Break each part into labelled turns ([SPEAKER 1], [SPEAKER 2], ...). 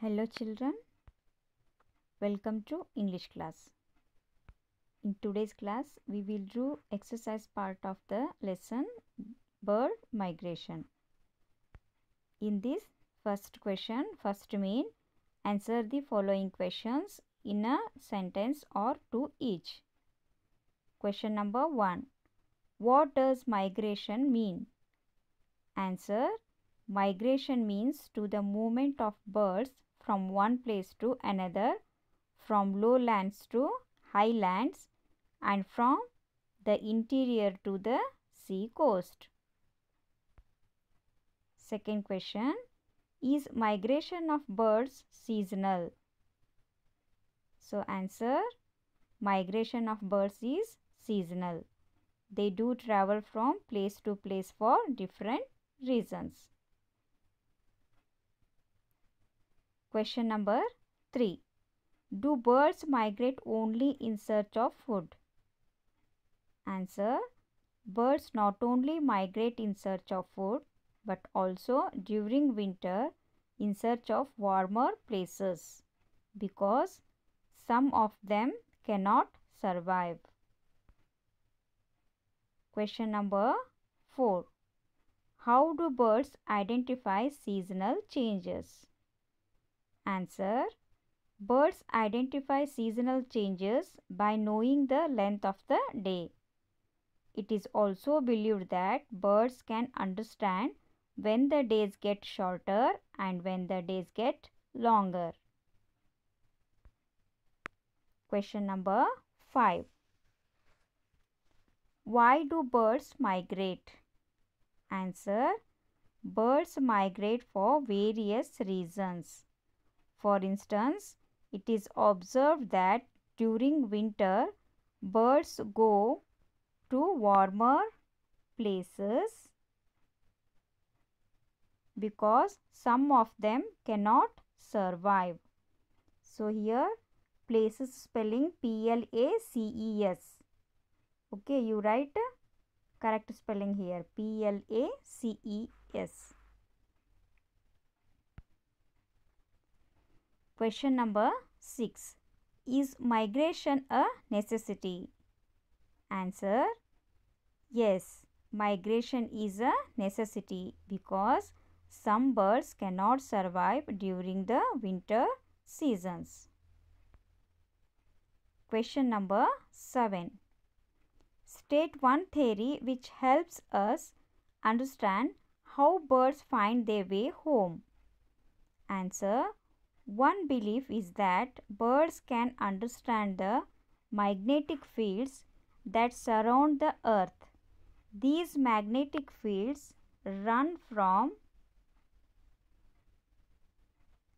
[SPEAKER 1] Hello children, welcome to English class. In today's class, we will do exercise part of the lesson bird migration. In this first question, first mean, answer the following questions in a sentence or to each. Question number 1. What does migration mean? Answer. Migration means to the movement of birds from one place to another, from lowlands to highlands and from the interior to the sea coast. Second question, is migration of birds seasonal? So answer, migration of birds is seasonal. They do travel from place to place for different reasons. Question number 3. Do birds migrate only in search of food? Answer. Birds not only migrate in search of food but also during winter in search of warmer places because some of them cannot survive. Question number 4. How do birds identify seasonal changes? Answer Birds identify seasonal changes by knowing the length of the day. It is also believed that birds can understand when the days get shorter and when the days get longer. Question number 5. Why do birds migrate? Answer. Birds migrate for various reasons. For instance, it is observed that during winter, birds go to warmer places because some of them cannot survive. So, here places spelling P L A C E S. Okay, you write correct spelling here P L A C E S. Question number 6. Is migration a necessity? Answer. Yes, migration is a necessity because some birds cannot survive during the winter seasons. Question number 7. State one theory which helps us understand how birds find their way home. Answer one belief is that birds can understand the magnetic fields that surround the earth. These magnetic fields run from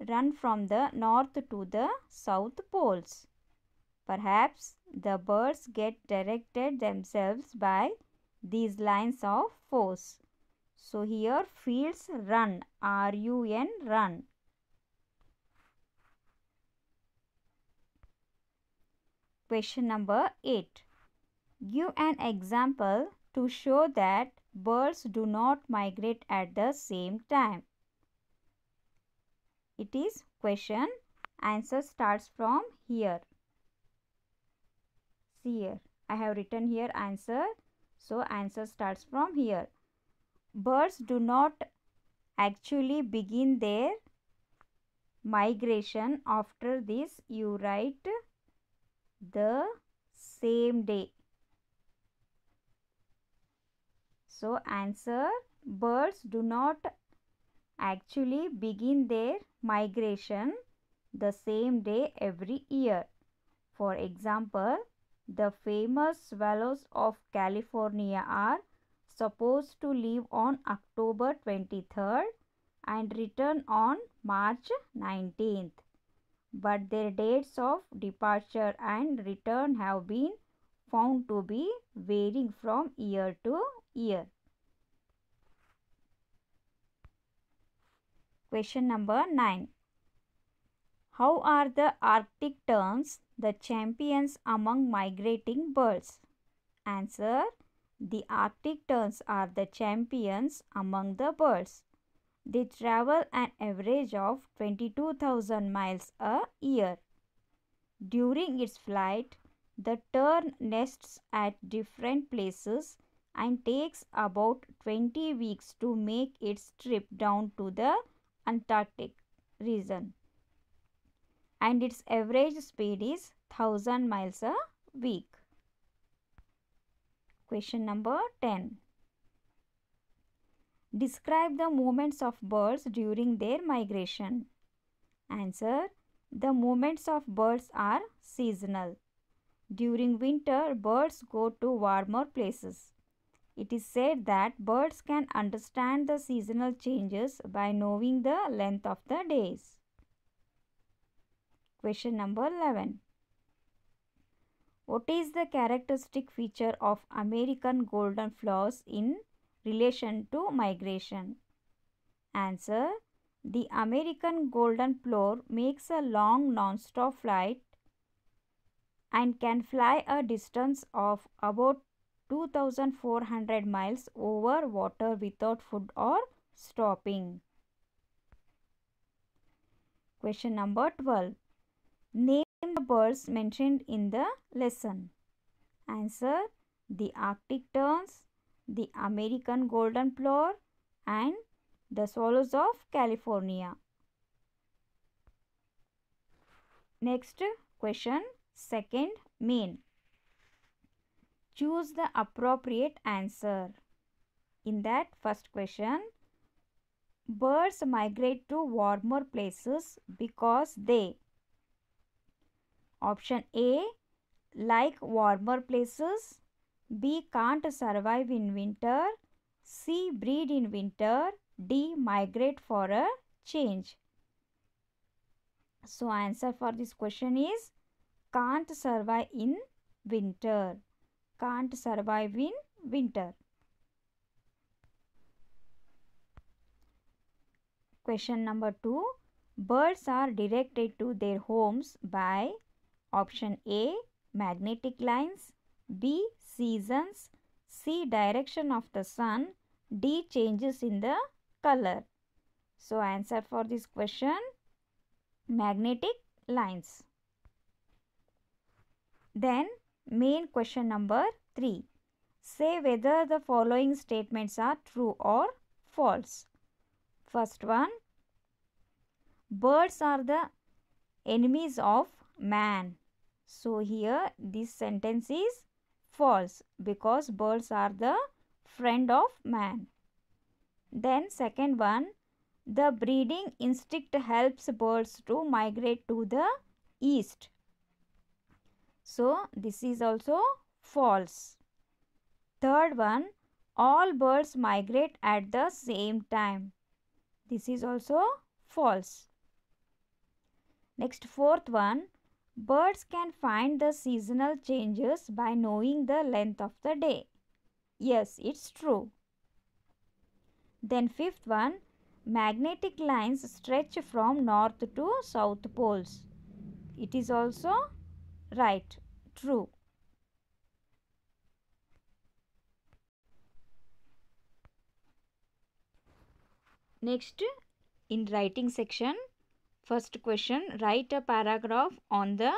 [SPEAKER 1] run from the north to the south poles. Perhaps the birds get directed themselves by these lines of force. So here fields run, R-U-N run. Question number 8. Give an example to show that birds do not migrate at the same time. It is question. Answer starts from here. See here. I have written here answer. So, answer starts from here. Birds do not actually begin their migration after this. You write the same day. So answer birds do not actually begin their migration the same day every year. For example, the famous swallows of California are supposed to leave on October 23rd and return on March 19th but their dates of departure and return have been found to be varying from year to year. Question number 9. How are the Arctic terns the champions among migrating birds? Answer. The Arctic terns are the champions among the birds. They travel an average of 22,000 miles a year. During its flight, the tern nests at different places and takes about 20 weeks to make its trip down to the Antarctic region. And its average speed is 1000 miles a week. Question number 10. Describe the movements of birds during their migration. Answer. The movements of birds are seasonal. During winter, birds go to warmer places. It is said that birds can understand the seasonal changes by knowing the length of the days. Question number 11. What is the characteristic feature of American golden flowers in relation to migration? Answer The American golden plover makes a long non-stop flight and can fly a distance of about 2400 miles over water without food or stopping. Question number 12. Name the birds mentioned in the lesson. Answer. The Arctic terns, the American golden plover and the swallows of California. Next question second main. Choose the appropriate answer. In that first question, birds migrate to warmer places because they Option A like warmer places B. Can't survive in winter. C. Breed in winter. D. Migrate for a change. So, answer for this question is can't survive in winter. Can't survive in winter. Question number 2. Birds are directed to their homes by option A magnetic lines, B. Seasons C. Direction of the sun D. Changes in the color. So answer for this question magnetic lines. Then main question number 3. Say whether the following statements are true or false. First one birds are the enemies of man. So here this sentence is false because birds are the friend of man. Then second one, the breeding instinct helps birds to migrate to the east. So, this is also false. Third one, all birds migrate at the same time. This is also false. Next, fourth one, Birds can find the seasonal changes by knowing the length of the day. Yes, it's true. Then fifth one, magnetic lines stretch from north to south poles. It is also right, true. Next, in writing section, First question, write a paragraph on the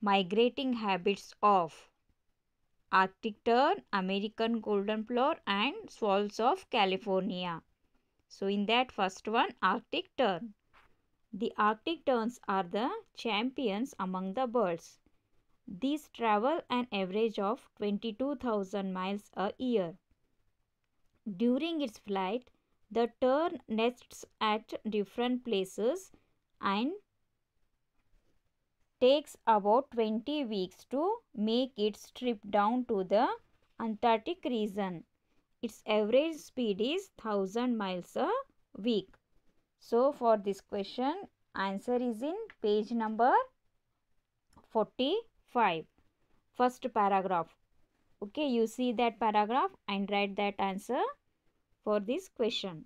[SPEAKER 1] migrating habits of Arctic tern, American golden plover and swallows of California. So in that first one, Arctic tern. The Arctic terns are the champions among the birds. These travel an average of 22,000 miles a year. During its flight, the tern nests at different places and takes about 20 weeks to make its trip down to the Antarctic region. Its average speed is 1000 miles a week. So for this question answer is in page number 45. First paragraph. Okay you see that paragraph and write that answer for this question.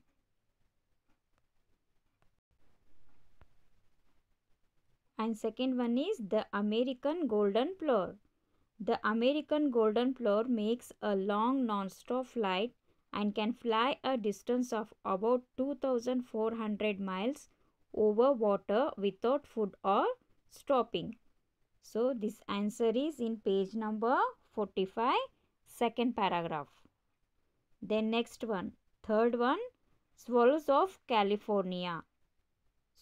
[SPEAKER 1] and second one is the American golden plover. The American golden plover makes a long non-stop flight and can fly a distance of about 2400 miles over water without food or stopping. So this answer is in page number 45 second paragraph. Then next one third one swallows of California.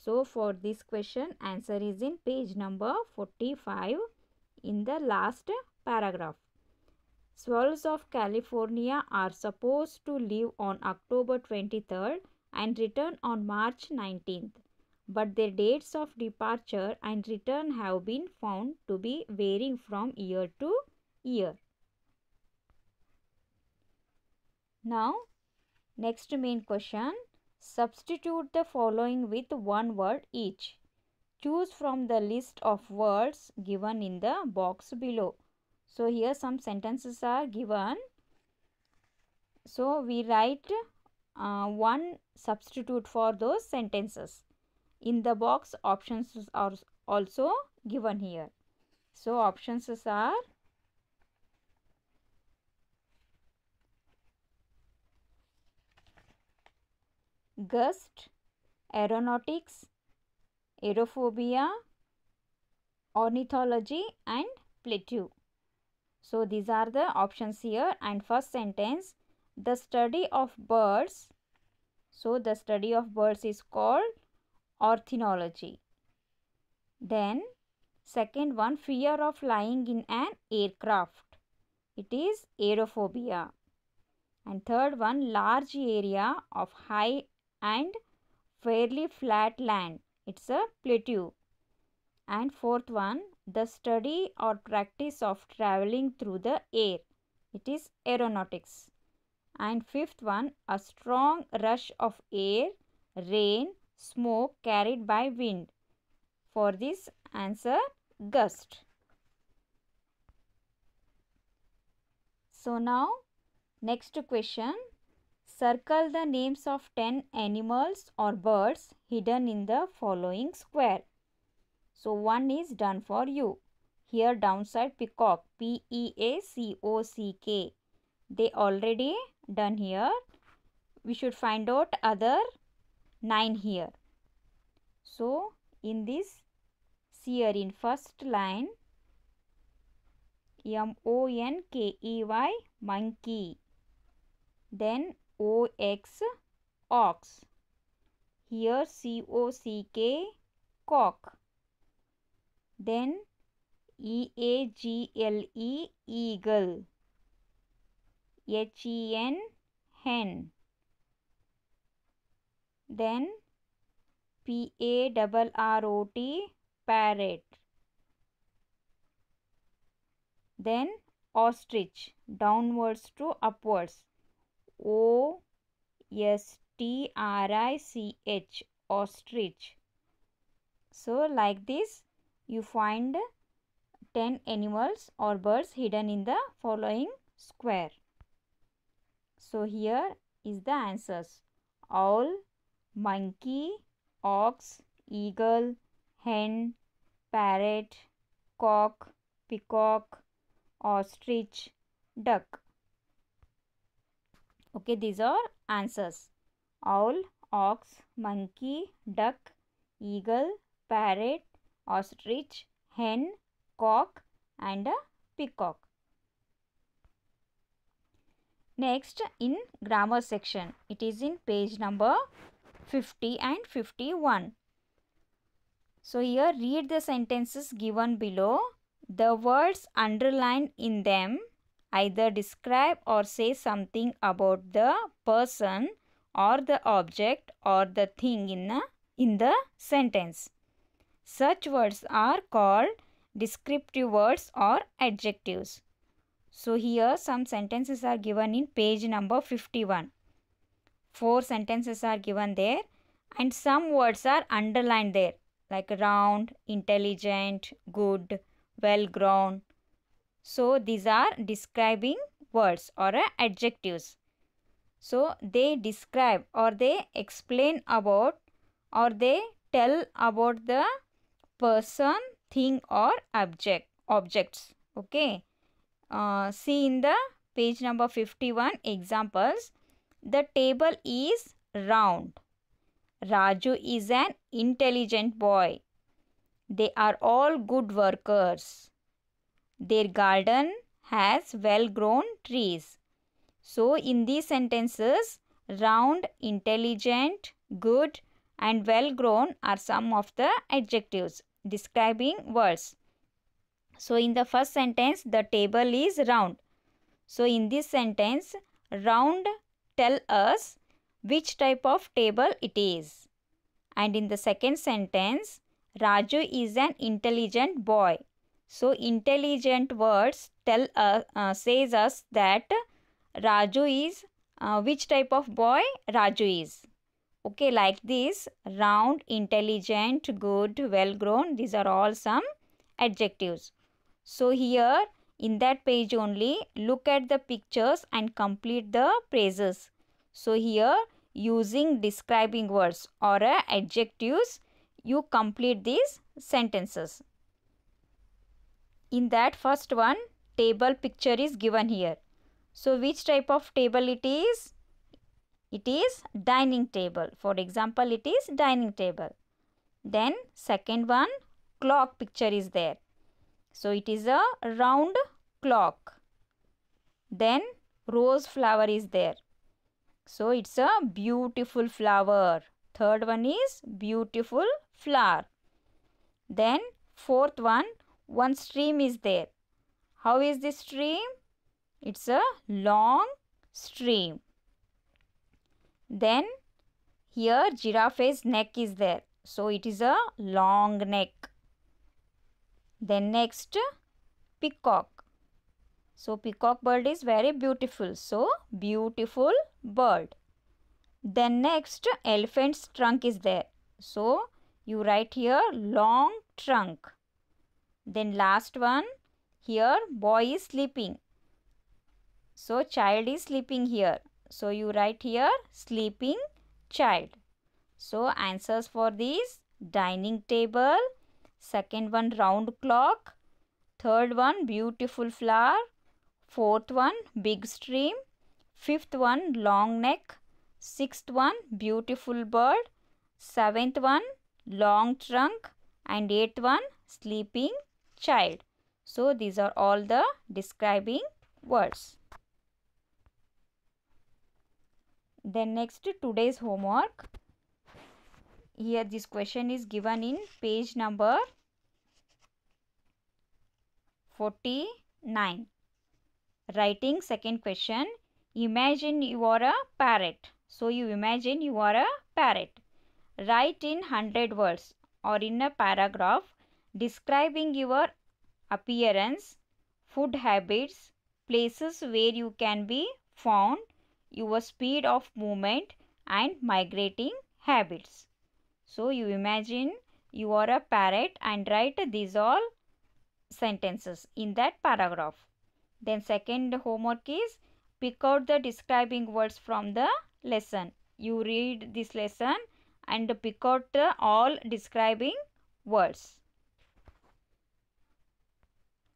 [SPEAKER 1] So for this question answer is in page number 45 in the last paragraph. Swallows of California are supposed to leave on October 23rd and return on March 19th. But their dates of departure and return have been found to be varying from year to year. Now, next main question Substitute the following with one word each. Choose from the list of words given in the box below. So here some sentences are given. So we write uh, one substitute for those sentences. In the box options are also given here. So options are gust, aeronautics, aerophobia, ornithology and plateau. So these are the options here and first sentence the study of birds. So the study of birds is called ornithology. Then second one fear of flying in an aircraft. It is aerophobia. And third one large area of high and fairly flat land. It's a plateau. And fourth one, the study or practice of traveling through the air. It is aeronautics. And fifth one, a strong rush of air, rain, smoke carried by wind. For this answer, gust. So now, next question Circle the names of 10 animals or birds hidden in the following square. So, one is done for you. Here downside peacock, P-E-A-C-O-C-K. They already done here. We should find out other 9 here. So, in this here in first line, M-O-N-K-E-Y, monkey. Then OX ox. Here COCK cock. Then EAGLE eagle. HEN hen. Then PARROT parrot. Then ostrich downwards to upwards. O S T R I C H ostrich. So like this you find 10 animals or birds hidden in the following square. So here is the answers. Owl, monkey, ox, eagle, hen, parrot, cock, peacock, ostrich, duck okay these are answers owl ox monkey duck eagle parrot ostrich hen cock and a peacock next in grammar section it is in page number 50 and 51 so here read the sentences given below the words underlined in them either describe or say something about the person or the object or the thing in, a, in the sentence. Such words are called descriptive words or adjectives. So here some sentences are given in page number 51. Four sentences are given there and some words are underlined there like round, intelligent, good, well-grown, so these are describing words or uh, adjectives. So they describe or they explain about or they tell about the person, thing or object objects. Okay. Uh, see in the page number 51 examples. The table is round. Raju is an intelligent boy. They are all good workers. Their garden has well grown trees. So, in these sentences, round, intelligent, good and well grown are some of the adjectives describing words. So, in the first sentence, the table is round. So, in this sentence, round tell us which type of table it is. And in the second sentence, Raju is an intelligent boy. So intelligent words tell uh, uh, says us that Raju is uh, which type of boy Raju is. Okay, like this round, intelligent, good, well grown. These are all some adjectives. So here in that page only look at the pictures and complete the phrases. So here using describing words or adjectives you complete these sentences in that first one table picture is given here so which type of table it is it is dining table for example it is dining table then second one clock picture is there so it is a round clock then rose flower is there so it's a beautiful flower third one is beautiful flower then fourth one one stream is there. How is this stream? It's a long stream. Then here giraffe's neck is there. So it is a long neck. Then next peacock. So peacock bird is very beautiful. So beautiful bird. Then next elephant's trunk is there. So you write here long trunk. Then last one, here boy is sleeping. So child is sleeping here. So you write here sleeping child. So answers for these dining table, second one round clock, third one beautiful flower, fourth one big stream, fifth one long neck, sixth one beautiful bird, seventh one long trunk and eighth one sleeping child. So these are all the describing words. Then next today's homework. Here this question is given in page number 49. Writing second question. Imagine you are a parrot. So you imagine you are a parrot. Write in 100 words or in a paragraph describing your appearance, food habits, places where you can be found, your speed of movement and migrating habits. So, you imagine you are a parrot and write these all sentences in that paragraph. Then second homework is pick out the describing words from the lesson. You read this lesson and pick out all describing words.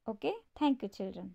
[SPEAKER 1] Okay, thank you children.